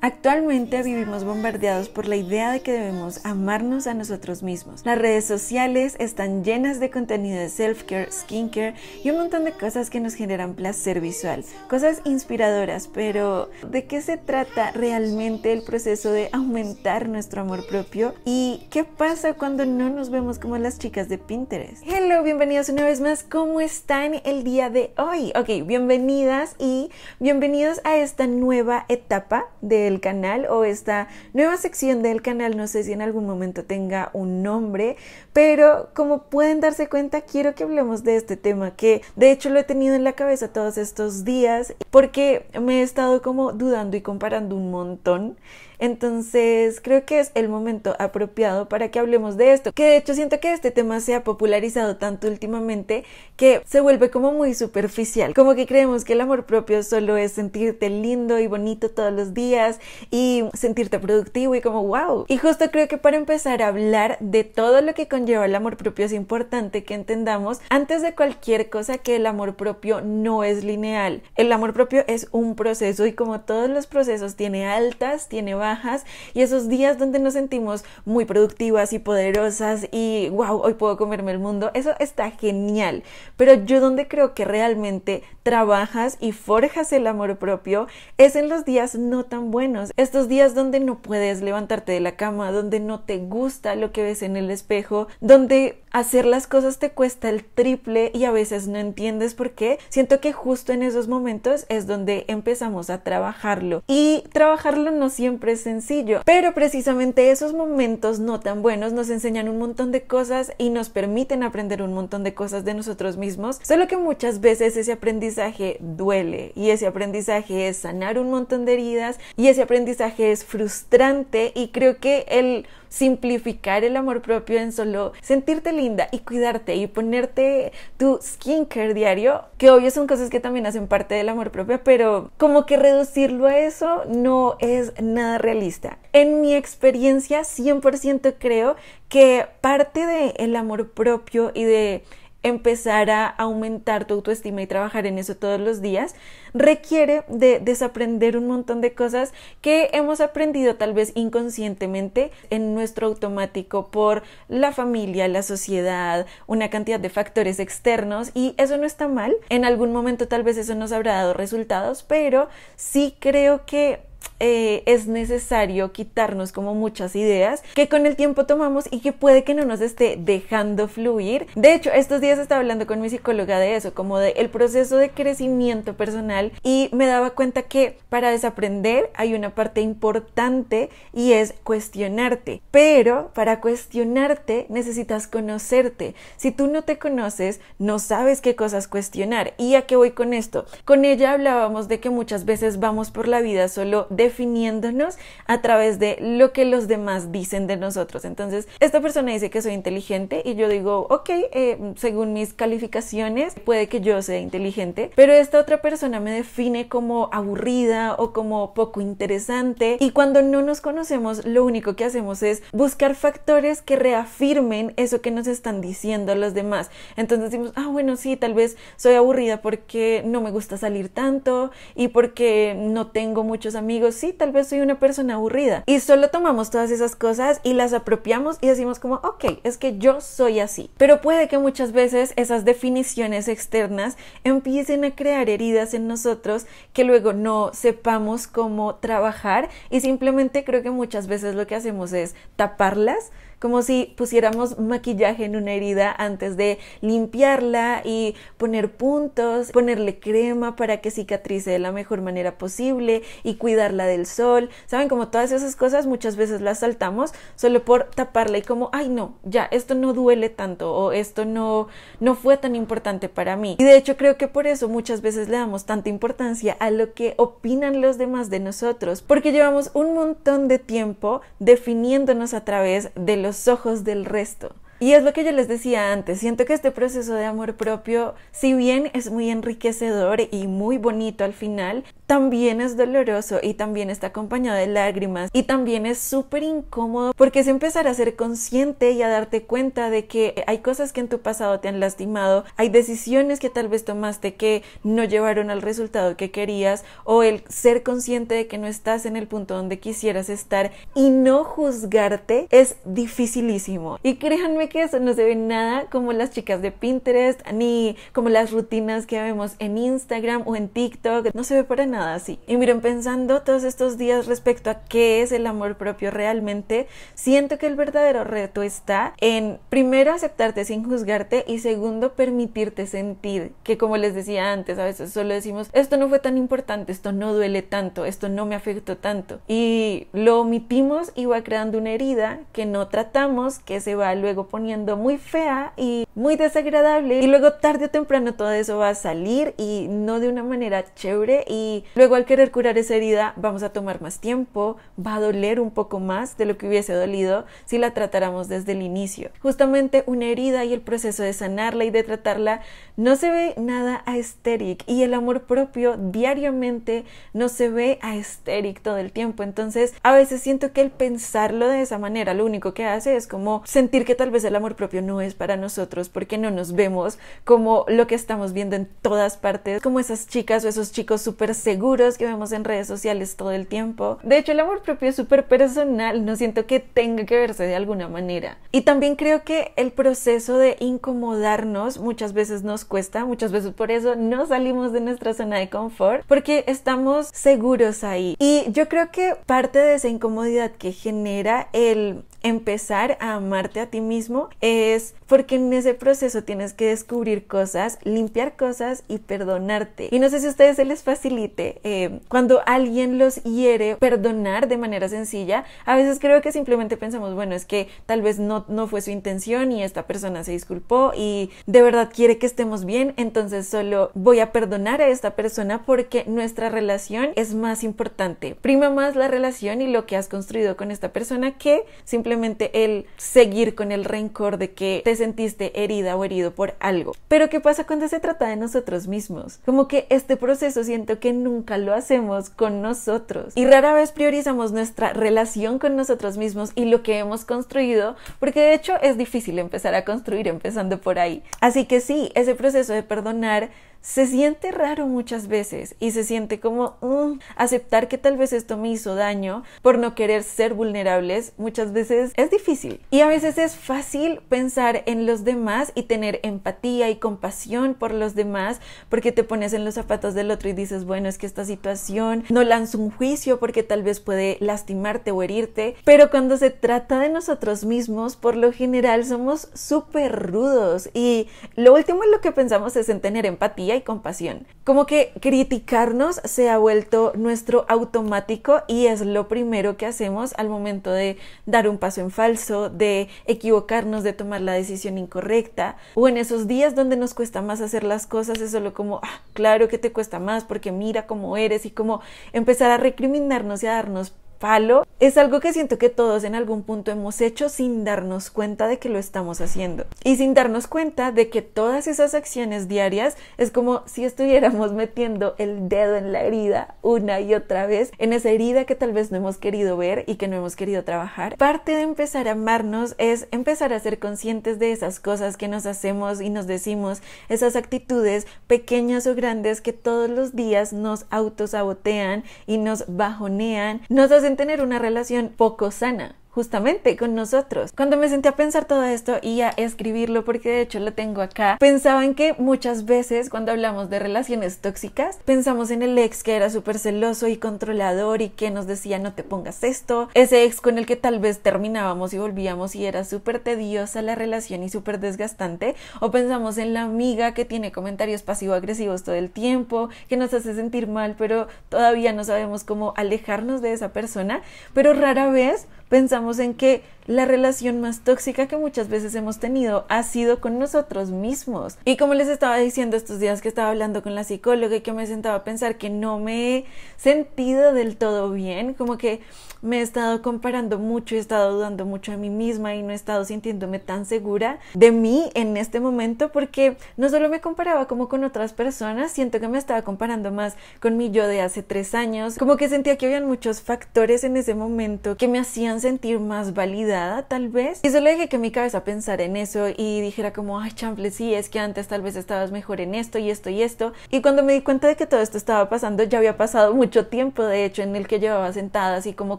Actualmente vivimos bombardeados por la idea de que debemos amarnos a nosotros mismos. Las redes sociales están llenas de contenido de self-care, skincare y un montón de cosas que nos generan placer visual, cosas inspiradoras, pero ¿de qué se trata realmente el proceso de aumentar nuestro amor propio? ¿Y qué pasa cuando no nos vemos como las chicas de Pinterest? Hello, bienvenidos una vez más, ¿cómo están el día de hoy? Ok, bienvenidas y bienvenidos a esta nueva etapa de el canal o esta nueva sección del canal, no sé si en algún momento tenga un nombre, pero como pueden darse cuenta, quiero que hablemos de este tema que de hecho lo he tenido en la cabeza todos estos días porque me he estado como dudando y comparando un montón. Entonces creo que es el momento apropiado para que hablemos de esto, que de hecho siento que este tema se ha popularizado tanto últimamente que se vuelve como muy superficial, como que creemos que el amor propio solo es sentirte lindo y bonito todos los días y sentirte productivo y como wow. Y justo creo que para empezar a hablar de todo lo que conlleva llevar el amor propio, es importante que entendamos antes de cualquier cosa que el amor propio no es lineal. El amor propio es un proceso y como todos los procesos tiene altas, tiene bajas y esos días donde nos sentimos muy productivas y poderosas y wow, hoy puedo comerme el mundo, eso está genial. Pero yo donde creo que realmente trabajas y forjas el amor propio es en los días no tan buenos, estos días donde no puedes levantarte de la cama, donde no te gusta lo que ves en el espejo, donde hacer las cosas te cuesta el triple y a veces no entiendes por qué. Siento que justo en esos momentos es donde empezamos a trabajarlo y trabajarlo no siempre es sencillo, pero precisamente esos momentos no tan buenos nos enseñan un montón de cosas y nos permiten aprender un montón de cosas de nosotros mismos, solo que muchas veces ese aprendizaje duele y ese aprendizaje es sanar un montón de heridas y ese aprendizaje es frustrante y creo que el simplificar el amor propio en solo sentirte linda y cuidarte y ponerte tu skincare diario, que obvio son cosas que también hacen parte del amor propio, pero como que reducirlo a eso no es nada realista. En mi experiencia 100% creo que parte del amor propio y de empezar a aumentar tu autoestima y trabajar en eso todos los días, requiere de desaprender un montón de cosas que hemos aprendido tal vez inconscientemente en nuestro automático por la familia, la sociedad, una cantidad de factores externos y eso no está mal. En algún momento tal vez eso nos habrá dado resultados, pero sí creo que eh, es necesario quitarnos como muchas ideas que con el tiempo tomamos y que puede que no nos esté dejando fluir. De hecho, estos días estaba hablando con mi psicóloga de eso, como de el proceso de crecimiento personal y me daba cuenta que para desaprender hay una parte importante y es cuestionarte. Pero para cuestionarte necesitas conocerte. Si tú no te conoces, no sabes qué cosas cuestionar. ¿Y a qué voy con esto? Con ella hablábamos de que muchas veces vamos por la vida solo de definiéndonos a través de lo que los demás dicen de nosotros. Entonces, esta persona dice que soy inteligente y yo digo, ok, eh, según mis calificaciones, puede que yo sea inteligente, pero esta otra persona me define como aburrida o como poco interesante. Y cuando no nos conocemos, lo único que hacemos es buscar factores que reafirmen eso que nos están diciendo los demás. Entonces decimos, ah, bueno, sí, tal vez soy aburrida porque no me gusta salir tanto y porque no tengo muchos amigos sí, tal vez soy una persona aburrida. Y solo tomamos todas esas cosas y las apropiamos y decimos como, ok, es que yo soy así. Pero puede que muchas veces esas definiciones externas empiecen a crear heridas en nosotros que luego no sepamos cómo trabajar y simplemente creo que muchas veces lo que hacemos es taparlas como si pusiéramos maquillaje en una herida antes de limpiarla y poner puntos, ponerle crema para que cicatrice de la mejor manera posible y cuidarla del sol, saben como todas esas cosas muchas veces las saltamos solo por taparla y como, ay no, ya, esto no duele tanto o esto no, no fue tan importante para mí. Y de hecho creo que por eso muchas veces le damos tanta importancia a lo que opinan los demás de nosotros, porque llevamos un montón de tiempo definiéndonos a través de los ojos del resto. Y es lo que yo les decía antes, siento que este proceso de amor propio, si bien es muy enriquecedor y muy bonito al final, también es doloroso y también está acompañado de lágrimas y también es súper incómodo porque es empezar a ser consciente y a darte cuenta de que hay cosas que en tu pasado te han lastimado, hay decisiones que tal vez tomaste que no llevaron al resultado que querías o el ser consciente de que no estás en el punto donde quisieras estar y no juzgarte es dificilísimo. Y créanme que eso no se ve nada como las chicas de Pinterest, ni como las rutinas que vemos en Instagram o en TikTok. No se ve para nada así. Y miren, pensando todos estos días respecto a qué es el amor propio realmente, siento que el verdadero reto está en, primero, aceptarte sin juzgarte y segundo, permitirte sentir, que como les decía antes, a veces solo decimos, esto no fue tan importante, esto no duele tanto, esto no me afectó tanto. Y lo omitimos y va creando una herida que no tratamos, que se va luego por muy fea y muy desagradable y luego tarde o temprano todo eso va a salir y no de una manera chévere y luego al querer curar esa herida vamos a tomar más tiempo, va a doler un poco más de lo que hubiese dolido si la tratáramos desde el inicio. Justamente una herida y el proceso de sanarla y de tratarla no se ve nada a estéril y el amor propio diariamente no se ve a estéril todo el tiempo. Entonces a veces siento que el pensarlo de esa manera lo único que hace es como sentir que tal vez el amor propio no es para nosotros porque no nos vemos como lo que estamos viendo en todas partes, como esas chicas o esos chicos súper seguros que vemos en redes sociales todo el tiempo. De hecho, el amor propio es súper personal, no siento que tenga que verse de alguna manera. Y también creo que el proceso de incomodarnos muchas veces nos cuesta, muchas veces por eso no salimos de nuestra zona de confort porque estamos seguros ahí. Y yo creo que parte de esa incomodidad que genera el empezar a amarte a ti mismo es porque en ese proceso tienes que descubrir cosas, limpiar cosas y perdonarte. Y no sé si a ustedes se les facilite eh, cuando alguien los hiere perdonar de manera sencilla. A veces creo que simplemente pensamos, bueno, es que tal vez no, no fue su intención y esta persona se disculpó y de verdad quiere que estemos bien, entonces solo voy a perdonar a esta persona porque nuestra relación es más importante. Prima más la relación y lo que has construido con esta persona que simplemente el seguir con el rencor de que te sentiste herida o herido por algo. Pero ¿qué pasa cuando se trata de nosotros mismos? Como que este proceso siento que nunca lo hacemos con nosotros y rara vez priorizamos nuestra relación con nosotros mismos y lo que hemos construido, porque de hecho es difícil empezar a construir empezando por ahí. Así que sí, ese proceso de perdonar se siente raro muchas veces y se siente como mm, aceptar que tal vez esto me hizo daño por no querer ser vulnerables muchas veces es difícil y a veces es fácil pensar en los demás y tener empatía y compasión por los demás porque te pones en los zapatos del otro y dices bueno es que esta situación no lanza un juicio porque tal vez puede lastimarte o herirte pero cuando se trata de nosotros mismos por lo general somos súper rudos y lo último en lo que pensamos es en tener empatía compasión. Como que criticarnos se ha vuelto nuestro automático y es lo primero que hacemos al momento de dar un paso en falso, de equivocarnos, de tomar la decisión incorrecta o en esos días donde nos cuesta más hacer las cosas es solo como, ah, claro que te cuesta más porque mira cómo eres y como empezar a recriminarnos y a darnos palo es algo que siento que todos en algún punto hemos hecho sin darnos cuenta de que lo estamos haciendo y sin darnos cuenta de que todas esas acciones diarias es como si estuviéramos metiendo el dedo en la herida una y otra vez, en esa herida que tal vez no hemos querido ver y que no hemos querido trabajar. Parte de empezar a amarnos es empezar a ser conscientes de esas cosas que nos hacemos y nos decimos, esas actitudes pequeñas o grandes que todos los días nos autosabotean y nos bajonean, nos hacen tener una relación poco sana justamente con nosotros. Cuando me senté a pensar todo esto y a escribirlo, porque de hecho lo tengo acá, pensaba en que muchas veces cuando hablamos de relaciones tóxicas, pensamos en el ex que era súper celoso y controlador y que nos decía no te pongas esto, ese ex con el que tal vez terminábamos y volvíamos y era súper tediosa la relación y súper desgastante, o pensamos en la amiga que tiene comentarios pasivo-agresivos todo el tiempo, que nos hace sentir mal, pero todavía no sabemos cómo alejarnos de esa persona, pero rara vez pensamos en que la relación más tóxica que muchas veces hemos tenido ha sido con nosotros mismos. Y como les estaba diciendo estos días que estaba hablando con la psicóloga y que me sentaba a pensar que no me he sentido del todo bien, como que me he estado comparando mucho, he estado dudando mucho de mí misma y no he estado sintiéndome tan segura de mí en este momento porque no solo me comparaba como con otras personas, siento que me estaba comparando más con mi yo de hace tres años, como que sentía que habían muchos factores en ese momento que me hacían sentir más válida tal vez. Y solo dejé que mi cabeza pensara en eso y dijera como, ay, chanfle, sí, es que antes tal vez estabas mejor en esto y esto y esto. Y cuando me di cuenta de que todo esto estaba pasando, ya había pasado mucho tiempo, de hecho, en el que llevaba sentada así como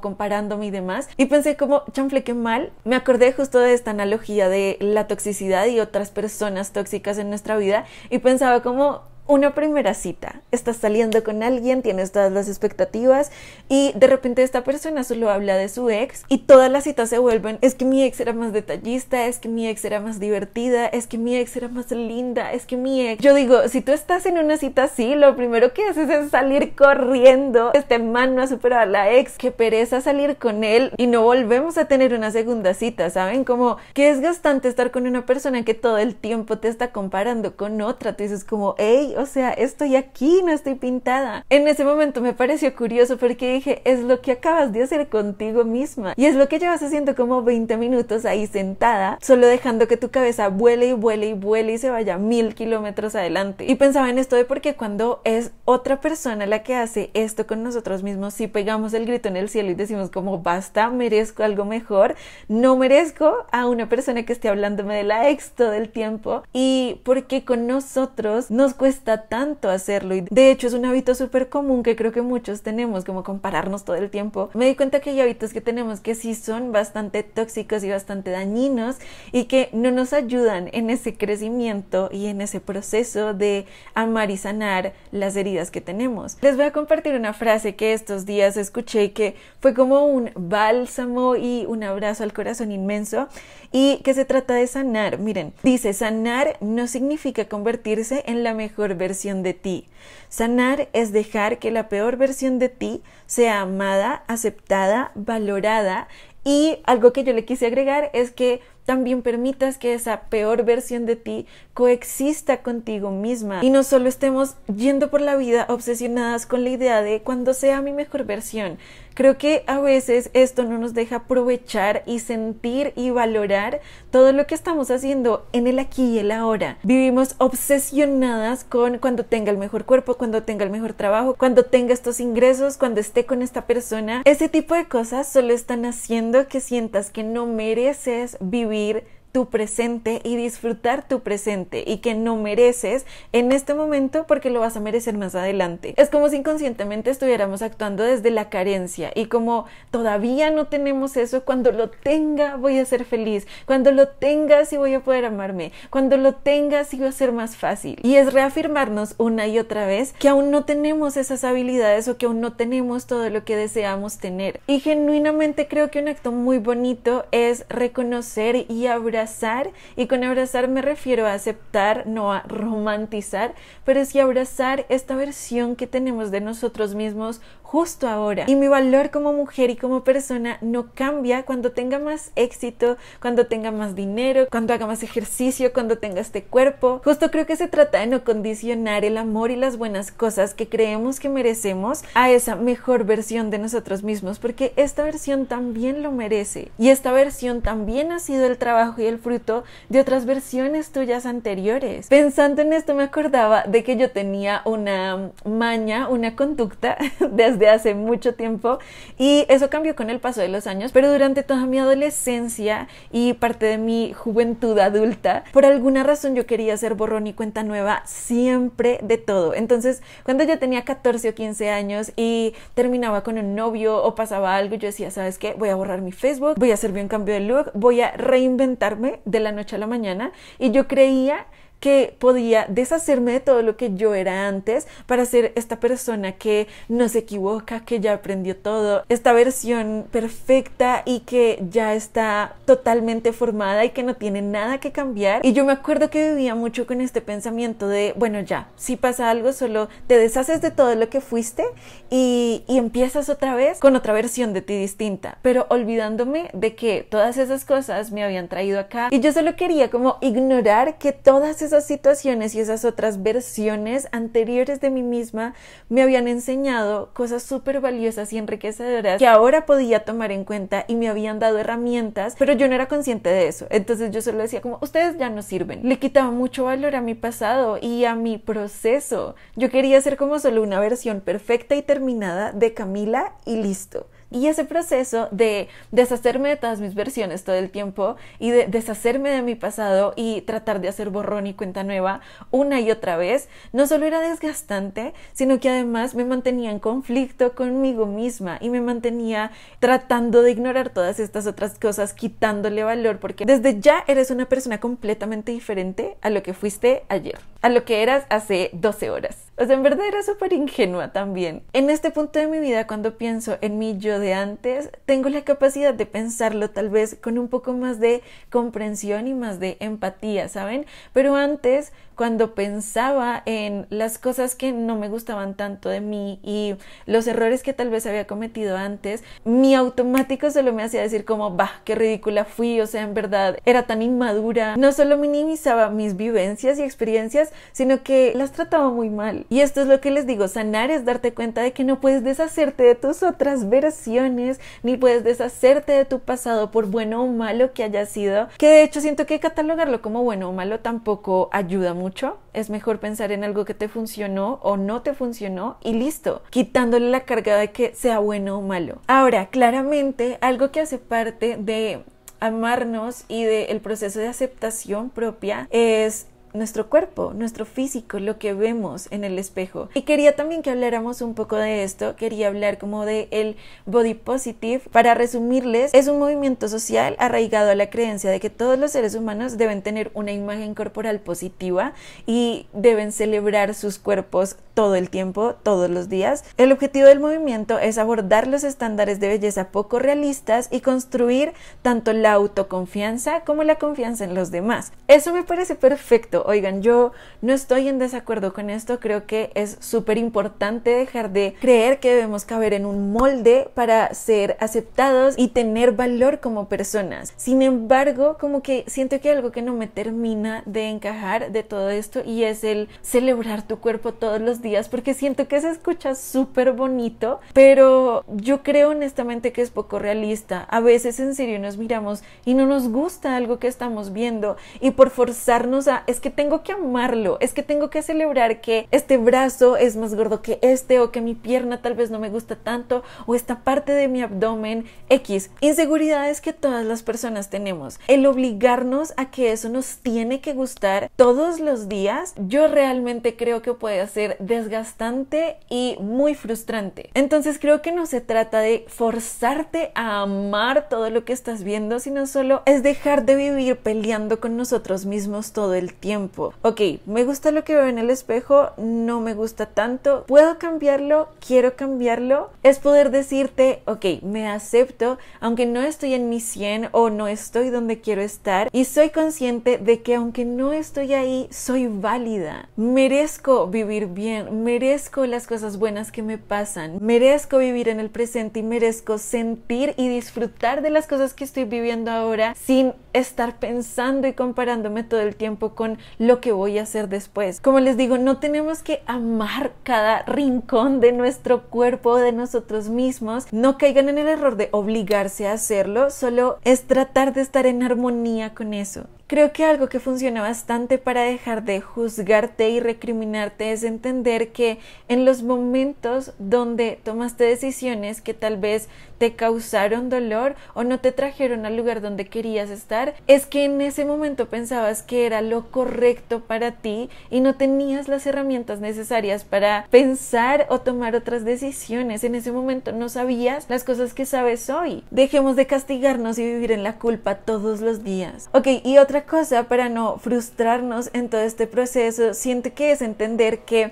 comparándome y demás. Y pensé como, chanfle, qué mal. Me acordé justo de esta analogía de la toxicidad y otras personas tóxicas en nuestra vida y pensaba como una primera cita. Estás saliendo con alguien, tienes todas las expectativas y de repente esta persona solo habla de su ex y todas las citas se vuelven, es que mi ex era más detallista, es que mi ex era más divertida, es que mi ex era más linda, es que mi ex... Yo digo, si tú estás en una cita así, lo primero que haces es salir corriendo. Este man no ha superado a la ex, que pereza salir con él y no volvemos a tener una segunda cita, ¿saben? Como que es gastante estar con una persona que todo el tiempo te está comparando con otra. Tú dices como, hey, o sea, estoy aquí, no estoy pintada. En ese momento me pareció curioso porque dije, es lo que acabas de hacer contigo misma. Y es lo que llevas haciendo como 20 minutos ahí sentada, solo dejando que tu cabeza vuele y vuele y vuele y se vaya mil kilómetros adelante. Y pensaba en esto de porque cuando es otra persona la que hace esto con nosotros mismos, si pegamos el grito en el cielo y decimos como basta, merezco algo mejor, no merezco a una persona que esté hablándome de la ex todo el tiempo. Y porque con nosotros nos cuesta tanto hacerlo y de hecho es un hábito súper común que creo que muchos tenemos, como compararnos todo el tiempo. Me di cuenta que hay hábitos que tenemos que sí son bastante tóxicos y bastante dañinos y que no nos ayudan en ese crecimiento y en ese proceso de amar y sanar las heridas que tenemos. Les voy a compartir una frase que estos días escuché que fue como un bálsamo y un abrazo al corazón inmenso y que se trata de sanar. Miren, dice, sanar no significa convertirse en la mejor versión de ti. Sanar es dejar que la peor versión de ti sea amada, aceptada, valorada y algo que yo le quise agregar es que también permitas que esa peor versión de ti coexista contigo misma y no solo estemos yendo por la vida obsesionadas con la idea de cuando sea mi mejor versión. Creo que a veces esto no nos deja aprovechar y sentir y valorar todo lo que estamos haciendo en el aquí y el ahora. Vivimos obsesionadas con cuando tenga el mejor cuerpo, cuando tenga el mejor trabajo, cuando tenga estos ingresos, cuando esté con esta persona. Ese tipo de cosas solo están haciendo que sientas que no mereces vivir tu presente y disfrutar tu presente y que no mereces en este momento porque lo vas a merecer más adelante. Es como si inconscientemente estuviéramos actuando desde la carencia y como todavía no tenemos eso, cuando lo tenga voy a ser feliz, cuando lo tenga sí voy a poder amarme, cuando lo tenga sí va a ser más fácil. Y es reafirmarnos una y otra vez que aún no tenemos esas habilidades o que aún no tenemos todo lo que deseamos tener. Y genuinamente creo que un acto muy bonito es reconocer y abrazar abrazar, y con abrazar me refiero a aceptar, no a romantizar, pero es que abrazar esta versión que tenemos de nosotros mismos justo ahora. Y mi valor como mujer y como persona no cambia cuando tenga más éxito, cuando tenga más dinero, cuando haga más ejercicio, cuando tenga este cuerpo. Justo creo que se trata de no condicionar el amor y las buenas cosas que creemos que merecemos a esa mejor versión de nosotros mismos, porque esta versión también lo merece. Y esta versión también ha sido el trabajo y el fruto de otras versiones tuyas anteriores. Pensando en esto me acordaba de que yo tenía una maña, una conducta desde hace mucho tiempo y eso cambió con el paso de los años, pero durante toda mi adolescencia y parte de mi juventud adulta, por alguna razón yo quería hacer borrón y cuenta nueva siempre de todo. Entonces, cuando yo tenía 14 o 15 años y terminaba con un novio o pasaba algo, yo decía, ¿sabes qué? Voy a borrar mi Facebook, voy a hacer un cambio de look, voy a reinventar de la noche a la mañana y yo creía que podía deshacerme de todo lo que yo era antes para ser esta persona que no se equivoca, que ya aprendió todo, esta versión perfecta y que ya está totalmente formada y que no tiene nada que cambiar. Y yo me acuerdo que vivía mucho con este pensamiento de, bueno, ya, si pasa algo, solo te deshaces de todo lo que fuiste y, y empiezas otra vez con otra versión de ti distinta, pero olvidándome de que todas esas cosas me habían traído acá y yo solo quería como ignorar que todas esas esas situaciones y esas otras versiones anteriores de mí misma me habían enseñado cosas súper valiosas y enriquecedoras que ahora podía tomar en cuenta y me habían dado herramientas, pero yo no era consciente de eso. Entonces yo solo decía como, ustedes ya no sirven. Le quitaba mucho valor a mi pasado y a mi proceso. Yo quería ser como solo una versión perfecta y terminada de Camila y listo. Y ese proceso de deshacerme de todas mis versiones todo el tiempo y de deshacerme de mi pasado y tratar de hacer borrón y cuenta nueva una y otra vez, no solo era desgastante, sino que además me mantenía en conflicto conmigo misma y me mantenía tratando de ignorar todas estas otras cosas, quitándole valor, porque desde ya eres una persona completamente diferente a lo que fuiste ayer, a lo que eras hace 12 horas. O sea, en verdad era súper ingenua también. En este punto de mi vida, cuando pienso en mi yo de antes, tengo la capacidad de pensarlo tal vez con un poco más de comprensión y más de empatía, ¿saben? Pero antes cuando pensaba en las cosas que no me gustaban tanto de mí y los errores que tal vez había cometido antes, mi automático solo me hacía decir como, bah, qué ridícula fui, o sea, en verdad era tan inmadura. No solo minimizaba mis vivencias y experiencias, sino que las trataba muy mal. Y esto es lo que les digo, sanar es darte cuenta de que no puedes deshacerte de tus otras versiones, ni puedes deshacerte de tu pasado por bueno o malo que haya sido, que de hecho siento que catalogarlo como bueno o malo tampoco ayuda mucho es mejor pensar en algo que te funcionó o no te funcionó y listo, quitándole la carga de que sea bueno o malo. Ahora, claramente, algo que hace parte de amarnos y del proceso de aceptación propia es nuestro cuerpo, nuestro físico, lo que vemos en el espejo. Y quería también que habláramos un poco de esto, quería hablar como de el body positive. Para resumirles, es un movimiento social arraigado a la creencia de que todos los seres humanos deben tener una imagen corporal positiva y deben celebrar sus cuerpos todo el tiempo, todos los días. El objetivo del movimiento es abordar los estándares de belleza poco realistas y construir tanto la autoconfianza como la confianza en los demás. Eso me parece perfecto oigan, yo no estoy en desacuerdo con esto, creo que es súper importante dejar de creer que debemos caber en un molde para ser aceptados y tener valor como personas. Sin embargo, como que siento que hay algo que no me termina de encajar de todo esto y es el celebrar tu cuerpo todos los días porque siento que se escucha súper bonito, pero yo creo honestamente que es poco realista. A veces en serio nos miramos y no nos gusta algo que estamos viendo y por forzarnos a es que tengo que amarlo, es que tengo que celebrar que este brazo es más gordo que este o que mi pierna tal vez no me gusta tanto o esta parte de mi abdomen X. Inseguridades que todas las personas tenemos. El obligarnos a que eso nos tiene que gustar todos los días, yo realmente creo que puede ser desgastante y muy frustrante. Entonces creo que no se trata de forzarte a amar todo lo que estás viendo, sino solo es dejar de vivir peleando con nosotros mismos todo el tiempo Ok, me gusta lo que veo en el espejo, no me gusta tanto, puedo cambiarlo, quiero cambiarlo. Es poder decirte, ok, me acepto, aunque no estoy en mi 100 o no estoy donde quiero estar y soy consciente de que aunque no estoy ahí, soy válida. Merezco vivir bien, merezco las cosas buenas que me pasan, merezco vivir en el presente y merezco sentir y disfrutar de las cosas que estoy viviendo ahora sin estar pensando y comparándome todo el tiempo con lo que voy a hacer después. Como les digo, no tenemos que amar cada rincón de nuestro cuerpo, de nosotros mismos. No caigan en el error de obligarse a hacerlo, solo es tratar de estar en armonía con eso. Creo que algo que funciona bastante para dejar de juzgarte y recriminarte es entender que en los momentos donde tomaste decisiones que tal vez te causaron dolor o no te trajeron al lugar donde querías estar, es que en ese momento pensabas que era lo correcto para ti y no tenías las herramientas necesarias para pensar o tomar otras decisiones. En ese momento no sabías las cosas que sabes hoy. Dejemos de castigarnos y vivir en la culpa todos los días. Ok, y otra cosa para no frustrarnos en todo este proceso, siento que es entender que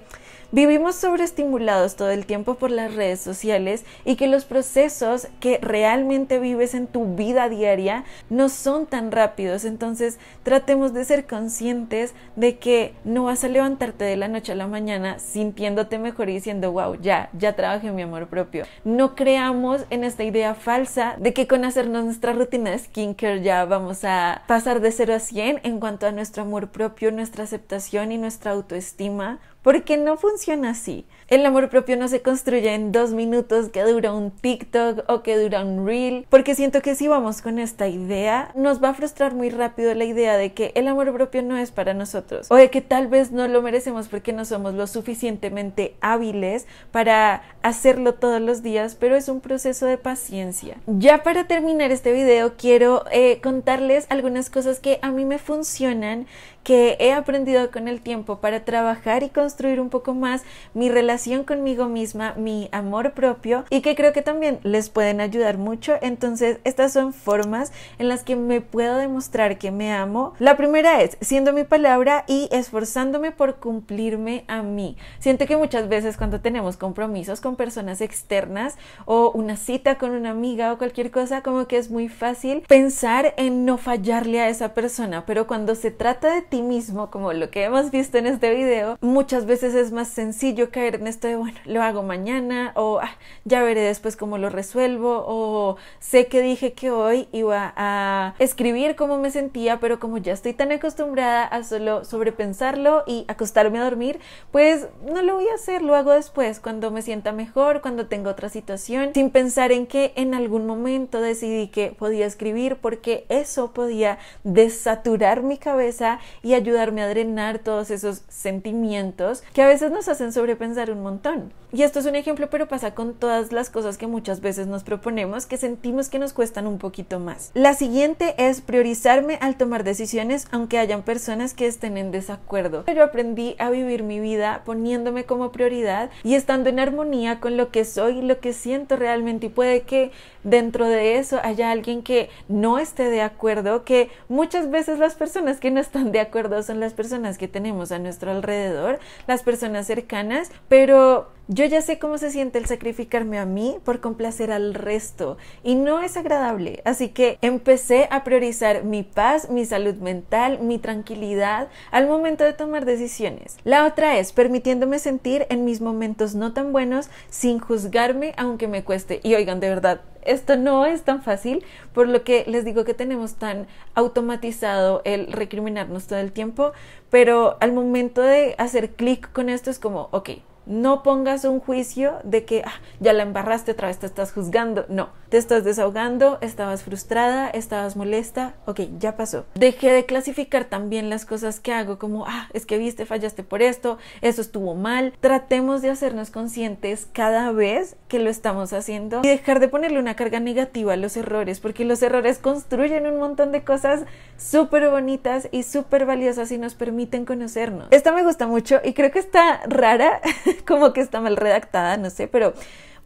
Vivimos sobreestimulados todo el tiempo por las redes sociales y que los procesos que realmente vives en tu vida diaria no son tan rápidos. Entonces tratemos de ser conscientes de que no vas a levantarte de la noche a la mañana sintiéndote mejor y diciendo, wow, ya, ya trabajé mi amor propio. No creamos en esta idea falsa de que con hacernos nuestra rutina de skincare ya vamos a pasar de 0 a 100 en cuanto a nuestro amor propio, nuestra aceptación y nuestra autoestima porque no funciona así. El amor propio no se construye en dos minutos que dura un TikTok o que dura un reel, porque siento que si vamos con esta idea, nos va a frustrar muy rápido la idea de que el amor propio no es para nosotros, o de que tal vez no lo merecemos porque no somos lo suficientemente hábiles para hacerlo todos los días, pero es un proceso de paciencia. Ya para terminar este video, quiero eh, contarles algunas cosas que a mí me funcionan que he aprendido con el tiempo para trabajar y construir un poco más mi relación conmigo misma, mi amor propio y que creo que también les pueden ayudar mucho. Entonces, estas son formas en las que me puedo demostrar que me amo. La primera es siendo mi palabra y esforzándome por cumplirme a mí. Siento que muchas veces cuando tenemos compromisos con personas externas o una cita con una amiga o cualquier cosa, como que es muy fácil pensar en no fallarle a esa persona, pero cuando se trata de ti, mismo, como lo que hemos visto en este video, muchas veces es más sencillo caer en esto de, bueno, lo hago mañana o ah, ya veré después cómo lo resuelvo o sé que dije que hoy iba a escribir cómo me sentía, pero como ya estoy tan acostumbrada a solo sobrepensarlo y acostarme a dormir, pues no lo voy a hacer, lo hago después, cuando me sienta mejor, cuando tengo otra situación, sin pensar en que en algún momento decidí que podía escribir porque eso podía desaturar mi cabeza y ayudarme a drenar todos esos sentimientos que a veces nos hacen sobrepensar un montón. Y esto es un ejemplo, pero pasa con todas las cosas que muchas veces nos proponemos que sentimos que nos cuestan un poquito más. La siguiente es priorizarme al tomar decisiones aunque hayan personas que estén en desacuerdo. Yo aprendí a vivir mi vida poniéndome como prioridad y estando en armonía con lo que soy, lo que siento realmente y puede que dentro de eso haya alguien que no esté de acuerdo, que muchas veces las personas que no están de acuerdo son las personas que tenemos a nuestro alrededor, las personas cercanas, pero yo ya sé cómo se siente el sacrificarme a mí por complacer al resto y no es agradable, así que empecé a priorizar mi paz, mi salud mental, mi tranquilidad al momento de tomar decisiones. La otra es permitiéndome sentir en mis momentos no tan buenos sin juzgarme aunque me cueste. Y oigan, de verdad, esto no es tan fácil, por lo que les digo que tenemos tan automatizado el recriminarnos todo el tiempo, pero al momento de hacer clic con esto es como, ok, no pongas un juicio de que ah, ya la embarraste, otra vez te estás juzgando. No, te estás desahogando, estabas frustrada, estabas molesta, ok, ya pasó. Dejé de clasificar también las cosas que hago como, ah, es que viste, fallaste por esto, eso estuvo mal. Tratemos de hacernos conscientes cada vez que lo estamos haciendo y dejar de ponerle una carga negativa a los errores, porque los errores construyen un montón de cosas súper bonitas y súper valiosas y nos permiten conocernos. Esta me gusta mucho y creo que está rara, como que está mal redactada, no sé, pero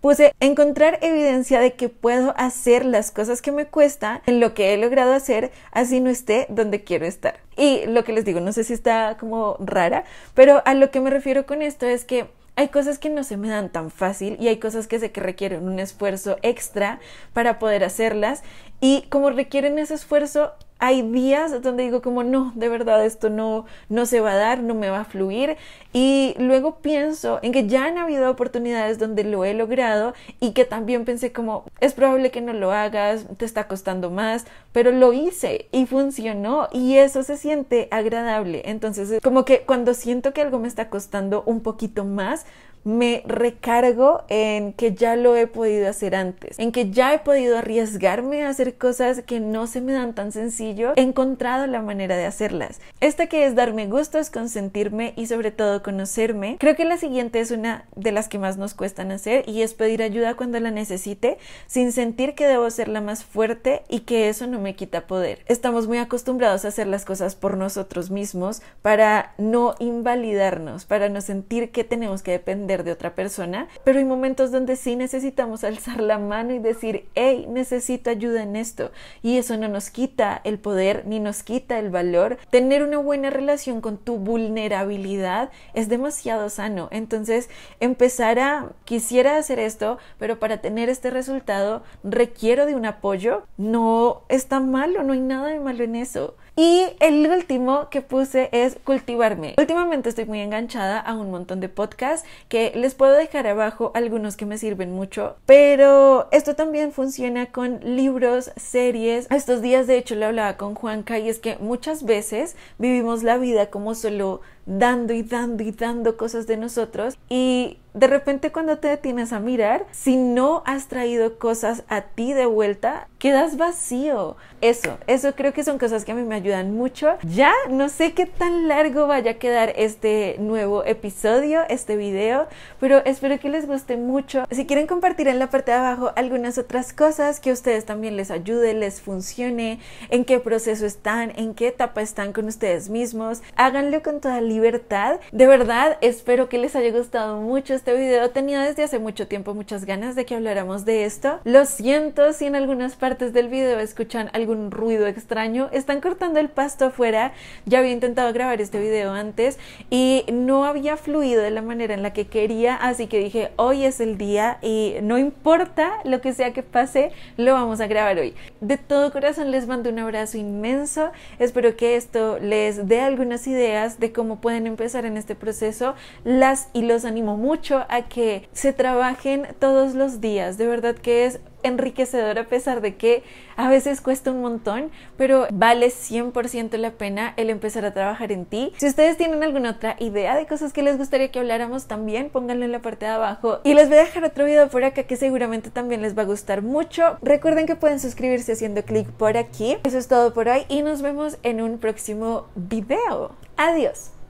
puse encontrar evidencia de que puedo hacer las cosas que me cuesta en lo que he logrado hacer, así no esté donde quiero estar. Y lo que les digo, no sé si está como rara, pero a lo que me refiero con esto es que hay cosas que no se me dan tan fácil y hay cosas que sé que requieren un esfuerzo extra para poder hacerlas y como requieren ese esfuerzo hay días donde digo como no, de verdad esto no, no se va a dar, no me va a fluir. Y luego pienso en que ya han habido oportunidades donde lo he logrado y que también pensé como es probable que no lo hagas, te está costando más, pero lo hice y funcionó y eso se siente agradable. Entonces como que cuando siento que algo me está costando un poquito más, me recargo en que ya lo he podido hacer antes, en que ya he podido arriesgarme a hacer cosas que no se me dan tan sencillo, he encontrado la manera de hacerlas. Esta que es darme gusto, es consentirme y sobre todo conocerme. Creo que la siguiente es una de las que más nos cuestan hacer y es pedir ayuda cuando la necesite sin sentir que debo ser la más fuerte y que eso no me quita poder. Estamos muy acostumbrados a hacer las cosas por nosotros mismos para no invalidarnos, para no sentir que tenemos que depender de otra persona, pero hay momentos donde sí necesitamos alzar la mano y decir, hey, necesito ayuda en esto. Y eso no nos quita el poder ni nos quita el valor. Tener una buena relación con tu vulnerabilidad es demasiado sano. Entonces, empezar a, quisiera hacer esto, pero para tener este resultado requiero de un apoyo. No está malo, no hay nada de malo en eso. Y el último que puse es cultivarme. Últimamente estoy muy enganchada a un montón de podcasts que les puedo dejar abajo algunos que me sirven mucho, pero esto también funciona con libros, series. Estos días de hecho lo hablaba con Juanca y es que muchas veces vivimos la vida como solo dando y dando y dando cosas de nosotros y de repente cuando te detienes a mirar, si no has traído cosas a ti de vuelta, quedas vacío. Eso, eso creo que son cosas que a mí me ayudan mucho. Ya no sé qué tan largo vaya a quedar este nuevo episodio, este video, pero espero que les guste mucho. Si quieren compartir en la parte de abajo algunas otras cosas que a ustedes también les ayude, les funcione, en qué proceso están, en qué etapa están con ustedes mismos, háganlo con toda la libertad. De verdad, espero que les haya gustado mucho este video. Tenía desde hace mucho tiempo muchas ganas de que habláramos de esto. Lo siento si en algunas partes del video escuchan algún ruido extraño. Están cortando el pasto afuera. Ya había intentado grabar este video antes y no había fluido de la manera en la que quería, así que dije, hoy es el día y no importa lo que sea que pase, lo vamos a grabar hoy. De todo corazón les mando un abrazo inmenso. Espero que esto les dé algunas ideas de cómo pueden empezar en este proceso, las y los animo mucho a que se trabajen todos los días. De verdad que es enriquecedor a pesar de que a veces cuesta un montón, pero vale 100% la pena el empezar a trabajar en ti. Si ustedes tienen alguna otra idea de cosas que les gustaría que habláramos también, pónganlo en la parte de abajo. Y les voy a dejar otro video por acá que seguramente también les va a gustar mucho. Recuerden que pueden suscribirse haciendo clic por aquí. Eso es todo por hoy y nos vemos en un próximo video. Adiós.